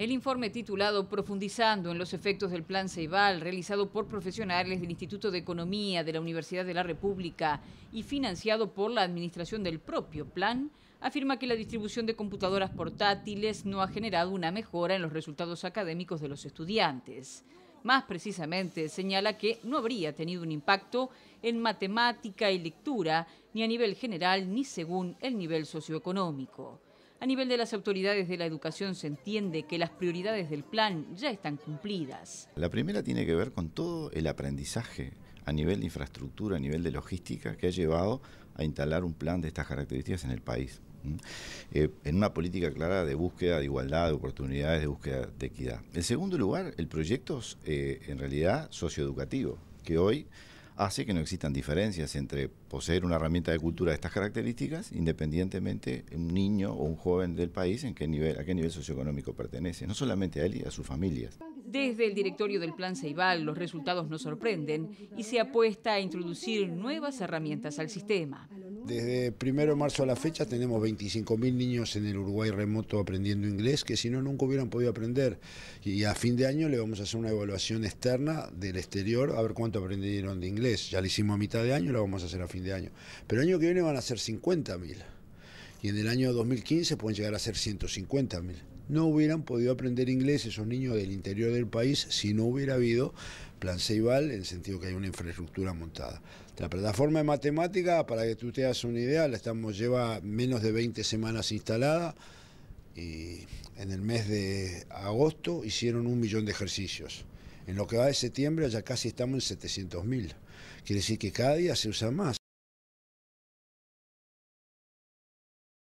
El informe titulado Profundizando en los efectos del Plan Ceibal, realizado por profesionales del Instituto de Economía de la Universidad de la República y financiado por la administración del propio plan, afirma que la distribución de computadoras portátiles no ha generado una mejora en los resultados académicos de los estudiantes. Más precisamente, señala que no habría tenido un impacto en matemática y lectura, ni a nivel general, ni según el nivel socioeconómico. A nivel de las autoridades de la educación se entiende que las prioridades del plan ya están cumplidas. La primera tiene que ver con todo el aprendizaje a nivel de infraestructura, a nivel de logística, que ha llevado a instalar un plan de estas características en el país. Eh, en una política clara de búsqueda de igualdad, de oportunidades, de búsqueda de equidad. En segundo lugar, el proyecto es eh, en realidad socioeducativo, que hoy hace que no existan diferencias entre poseer una herramienta de cultura de estas características, independientemente un niño o un joven del país en qué nivel, a qué nivel socioeconómico pertenece, no solamente a él y a sus familias. Desde el directorio del Plan Ceibal, los resultados nos sorprenden y se apuesta a introducir nuevas herramientas al sistema. Desde primero de marzo a la fecha tenemos 25.000 niños en el Uruguay remoto aprendiendo inglés que si no nunca hubieran podido aprender. Y a fin de año le vamos a hacer una evaluación externa del exterior a ver cuánto aprendieron de inglés. Ya lo hicimos a mitad de año, lo vamos a hacer a fin de año. Pero el año que viene van a ser 50.000. Y en el año 2015 pueden llegar a ser 150.000 no hubieran podido aprender inglés esos niños del interior del país si no hubiera habido plan Ceibal, en el sentido que hay una infraestructura montada. La plataforma de matemática, para que tú te hagas una idea, la estamos lleva menos de 20 semanas instalada y en el mes de agosto hicieron un millón de ejercicios. En lo que va de septiembre ya casi estamos en 700.000. Quiere decir que cada día se usa más.